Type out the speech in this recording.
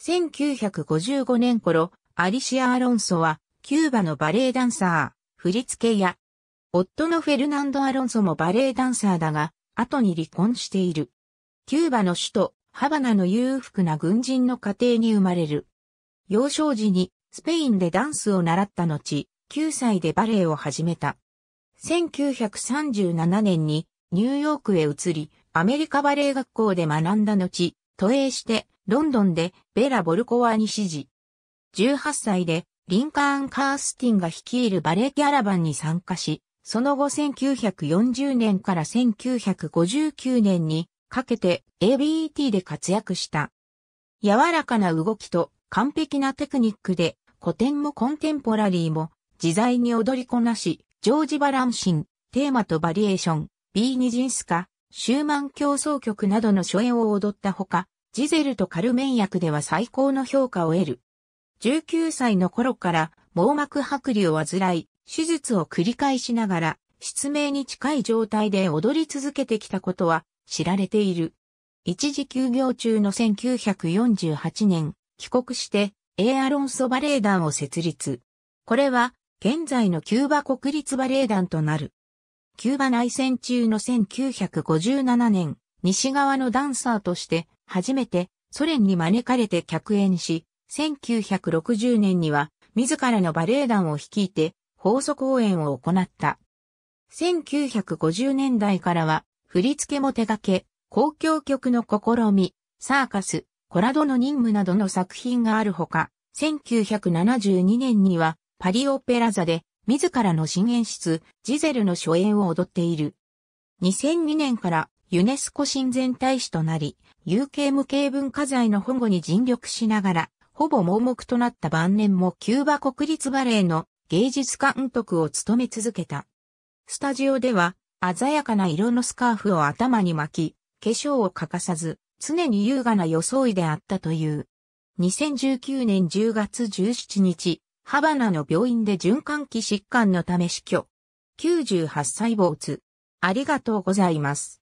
1955年頃、アリシア・アロンソは、キューバのバレエダンサー、振付や、夫のフェルナンド・アロンソもバレエダンサーだが、後に離婚している。キューバの首都、ハバナの裕福な軍人の家庭に生まれる。幼少時に、スペインでダンスを習った後、9歳でバレエを始めた。1937年にニューヨークへ移り、アメリカバレエ学校で学んだ後、渡英して、ロンドンでベラ・ボルコワに指示。18歳で、リンカーン・カースティンが率いるバレーキャラバンに参加し、その後1940年から1959年にかけて ABET で活躍した。柔らかな動きと完璧なテクニックで古典もコンテンポラリーも自在に踊りこなし、ジョージ・バランシン、テーマとバリエーション、B ニジンスカ、シューマン競争曲などの初演を踊ったほか、ジゼルとカルメン役では最高の評価を得る。19歳の頃から網膜剥離を患い、手術を繰り返しながら、失明に近い状態で踊り続けてきたことは知られている。一時休業中の1948年、帰国してエアロンソバレエ団を設立。これは現在のキューバ国立バレエ団となる。キューバ内戦中の1957年、西側のダンサーとして初めてソ連に招かれて客演し、1960年には自らのバレエ団を率いて放送公演を行った。1950年代からは振り付けも手掛け、公共曲の試み、サーカス、コラドの任務などの作品があるほか、1972年にはパリオペラ座で自らの新演出、ジゼルの初演を踊っている。2002年からユネスコ親善大使となり、有形無形文化財の保護に尽力しながら、ほぼ盲目となった晩年もキューバ国立バレエの芸術監督を務め続けた。スタジオでは、鮮やかな色のスカーフを頭に巻き、化粧を欠かさず、常に優雅な装いであったという。2019年10月17日、ハバナの病院で循環器疾患のため死去。98歳坊主。ありがとうございます。